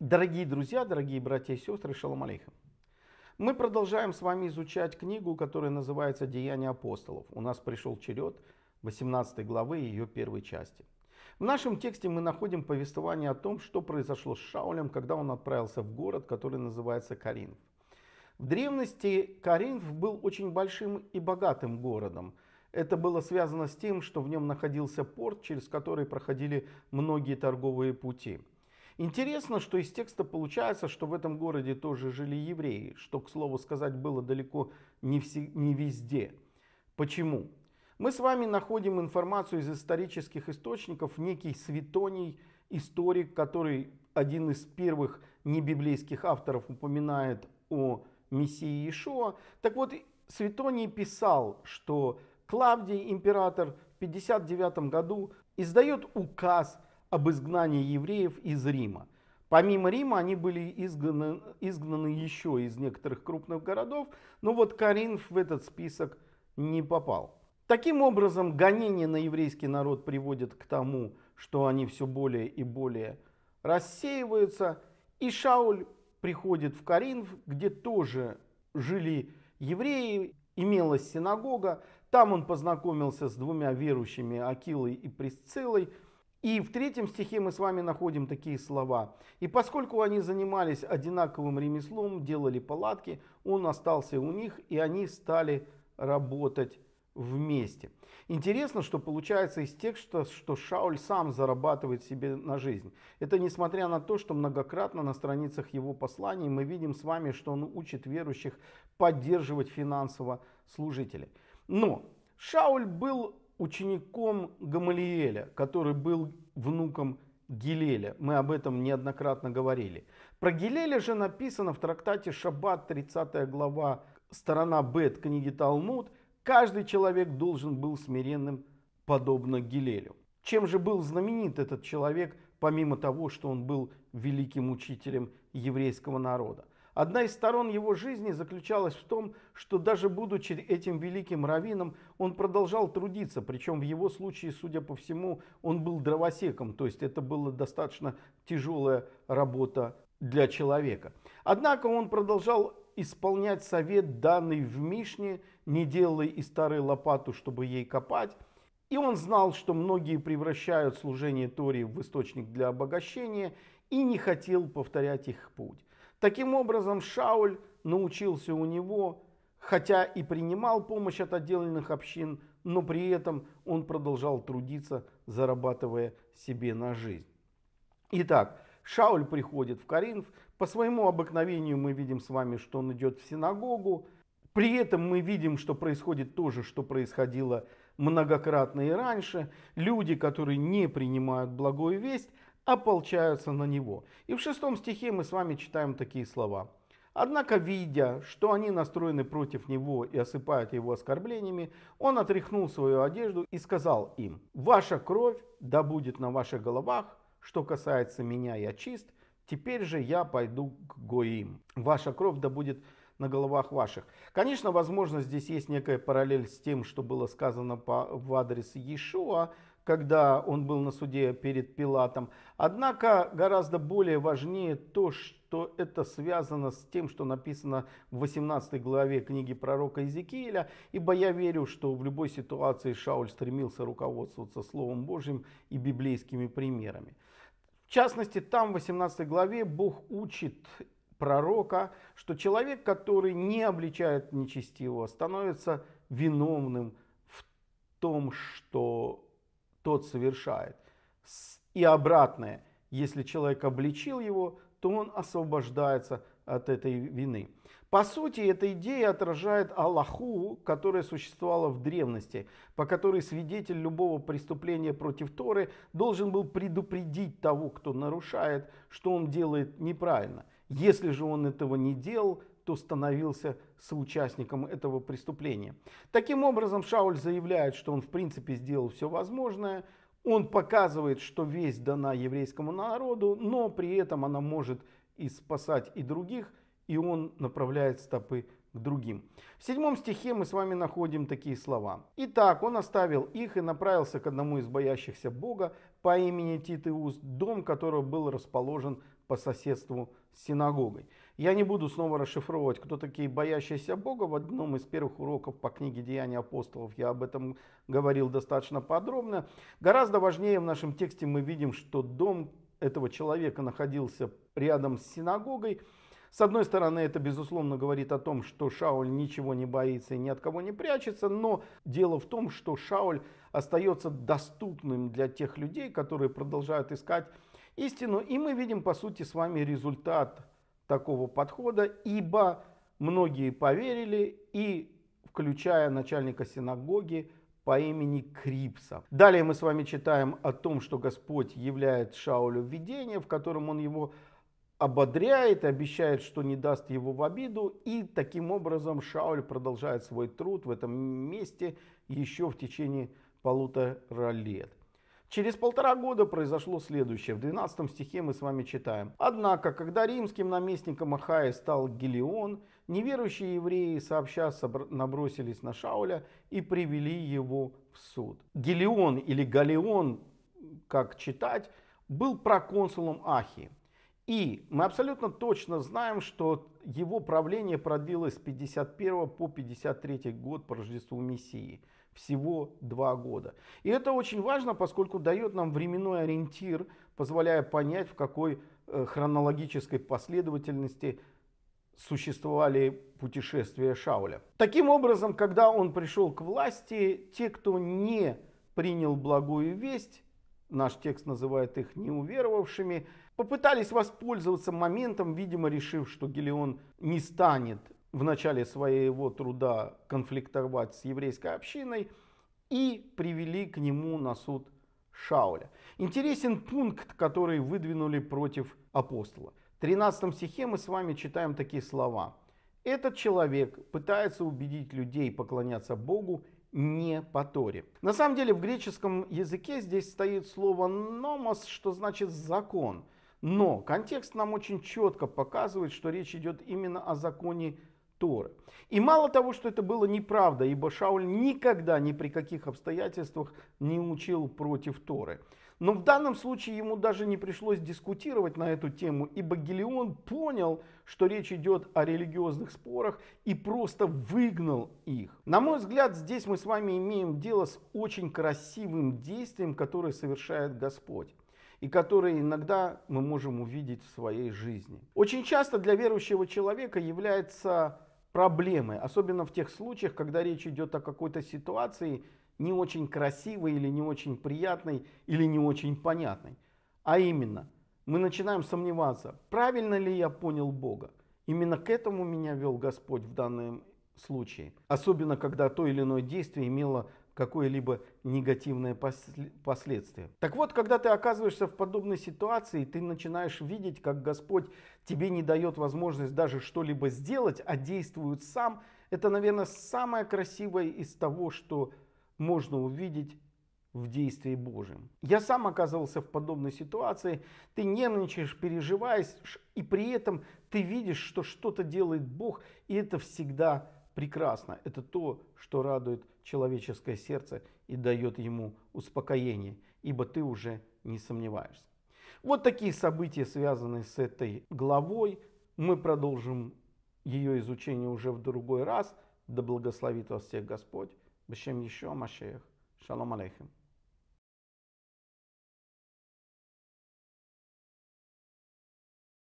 Дорогие друзья, дорогие братья и сестры, шалом алейхам. Мы продолжаем с вами изучать книгу, которая называется «Деяния апостолов». У нас пришел черед 18 главы и ее первой части. В нашем тексте мы находим повествование о том, что произошло с Шаулем, когда он отправился в город, который называется Каринф. В древности Каринф был очень большим и богатым городом. Это было связано с тем, что в нем находился порт, через который проходили многие торговые пути – Интересно, что из текста получается, что в этом городе тоже жили евреи, что, к слову сказать, было далеко не, все, не везде. Почему? Мы с вами находим информацию из исторических источников, некий Святоний, историк, который один из первых небиблейских авторов упоминает о Мессии Иешуа. Так вот, Светоний писал, что Клавдий, император, в 59 году издает указ, об изгнании евреев из Рима. Помимо Рима они были изгнаны, изгнаны еще из некоторых крупных городов, но вот Каринф в этот список не попал. Таким образом, гонение на еврейский народ приводит к тому, что они все более и более рассеиваются, и Шауль приходит в Каринф, где тоже жили евреи, имелась синагога, там он познакомился с двумя верующими Акилой и Присцилой – и в третьем стихе мы с вами находим такие слова. «И поскольку они занимались одинаковым ремеслом, делали палатки, он остался у них, и они стали работать вместе. Интересно, что получается из текста, что Шауль сам зарабатывает себе на жизнь. Это несмотря на то, что многократно на страницах его посланий мы видим с вами, что он учит верующих поддерживать финансово служителей. Но Шауль был учеником Гамалиэля, который был внуком Гилеля. Мы об этом неоднократно говорили. Про Гилеля же написано в трактате Шаббат, 30 глава, сторона Бет книги Талмуд. Каждый человек должен был смиренным, подобно Гилелю. Чем же был знаменит этот человек, помимо того, что он был великим учителем еврейского народа? Одна из сторон его жизни заключалась в том, что даже будучи этим великим раввином, он продолжал трудиться, причем в его случае, судя по всему, он был дровосеком, то есть это была достаточно тяжелая работа для человека. Однако он продолжал исполнять совет, данный в Мишне, не делай и старой лопату, чтобы ей копать. И он знал, что многие превращают служение Тории в источник для обогащения и не хотел повторять их путь. Таким образом, Шауль научился у него, хотя и принимал помощь от отдельных общин, но при этом он продолжал трудиться, зарабатывая себе на жизнь. Итак, Шауль приходит в Каринф По своему обыкновению мы видим с вами, что он идет в синагогу. При этом мы видим, что происходит то же, что происходило многократно и раньше. Люди, которые не принимают благую весть, ополчаются на него. И в шестом стихе мы с вами читаем такие слова. Однако, видя, что они настроены против него и осыпают его оскорблениями, он отряхнул свою одежду и сказал им, «Ваша кровь да будет на ваших головах, что касается меня, я чист, теперь же я пойду к Гоим. Ваша кровь да будет на головах ваших. Конечно, возможно, здесь есть некая параллель с тем, что было сказано по, в адрес Иешуа, когда он был на суде перед Пилатом. Однако гораздо более важнее то, что это связано с тем, что написано в 18 главе книги пророка Иезекииля. Ибо я верю, что в любой ситуации Шауль стремился руководствоваться Словом Божьим и библейскими примерами. В частности, там в 18 главе Бог учит пророка, что человек, который не обличает нечестивого, становится виновным в том, что тот совершает. И обратное, если человек обличил его, то он освобождается от этой вины. По сути, эта идея отражает Аллаху, которая существовала в древности, по которой свидетель любого преступления против Торы должен был предупредить того, кто нарушает, что он делает неправильно. Если же он этого не делал, кто становился соучастником этого преступления. Таким образом, Шауль заявляет, что он в принципе сделал все возможное, он показывает, что весь дана еврейскому народу, но при этом она может и спасать и других, и он направляет стопы к другим. В седьмом стихе мы с вами находим такие слова. «Итак, он оставил их и направился к одному из боящихся Бога по имени Титиус, дом которого был расположен по соседству с синагогой». Я не буду снова расшифровывать, кто такие боящиеся Бога. В одном из первых уроков по книге «Деяния апостолов» я об этом говорил достаточно подробно. Гораздо важнее в нашем тексте мы видим, что дом этого человека находился рядом с синагогой. С одной стороны, это, безусловно, говорит о том, что Шауль ничего не боится и ни от кого не прячется, но дело в том, что Шауль остается доступным для тех людей, которые продолжают искать истину, и мы видим, по сути, с вами результат такого подхода, ибо многие поверили и включая начальника синагоги по имени Крипса. Далее мы с вами читаем о том, что Господь являет Шаулю видение, в котором он его ободряет, обещает, что не даст его в обиду, и таким образом Шауль продолжает свой труд в этом месте еще в течение полутора лет. Через полтора года произошло следующее. В 12 стихе мы с вами читаем. «Однако, когда римским наместником Ахая стал Гелион, неверующие евреи сообща набросились на Шауля и привели его в суд». Гелион или Галион, как читать, был проконсулом Ахи. И мы абсолютно точно знаем, что его правление продлилось с 51 по 53 год по Рождеству Мессии – всего два года. И это очень важно, поскольку дает нам временной ориентир, позволяя понять, в какой э, хронологической последовательности существовали путешествия Шауля. Таким образом, когда он пришел к власти, те, кто не принял благую весть, наш текст называет их неуверовавшими, попытались воспользоваться моментом, видимо, решив, что Гелион не станет в начале своего труда конфликтовать с еврейской общиной и привели к нему на суд Шауля. Интересен пункт, который выдвинули против апостола. В 13 стихе мы с вами читаем такие слова. Этот человек пытается убедить людей поклоняться Богу не по Торе. На самом деле в греческом языке здесь стоит слово «номос», что значит «закон». Но контекст нам очень четко показывает, что речь идет именно о законе Торы. И мало того, что это было неправда, ибо Шауль никогда ни при каких обстоятельствах не учил против Торы. Но в данном случае ему даже не пришлось дискутировать на эту тему, ибо Гелион понял, что речь идет о религиозных спорах и просто выгнал их. На мой взгляд, здесь мы с вами имеем дело с очень красивым действием, которое совершает Господь и которые иногда мы можем увидеть в своей жизни. Очень часто для верующего человека является проблемы, особенно в тех случаях, когда речь идет о какой-то ситуации не очень красивой или не очень приятной или не очень понятной. А именно, мы начинаем сомневаться, правильно ли я понял Бога. Именно к этому меня вел Господь в данном случае. Особенно, когда то или иное действие имело какое-либо негативные последствия. Так вот, когда ты оказываешься в подобной ситуации, ты начинаешь видеть, как Господь тебе не дает возможность даже что-либо сделать, а действует сам. Это, наверное, самое красивое из того, что можно увидеть в действии Божьем. Я сам оказывался в подобной ситуации. Ты нервничаешь, переживаешь, и при этом ты видишь, что что-то делает Бог, и это всегда прекрасно, это то, что радует человеческое сердце и дает ему успокоение, ибо ты уже не сомневаешься. Вот такие события, связанные с этой главой. Мы продолжим ее изучение уже в другой раз. Да благословит вас всех Господь. Бешем еще Машеях. Шалом алейхим.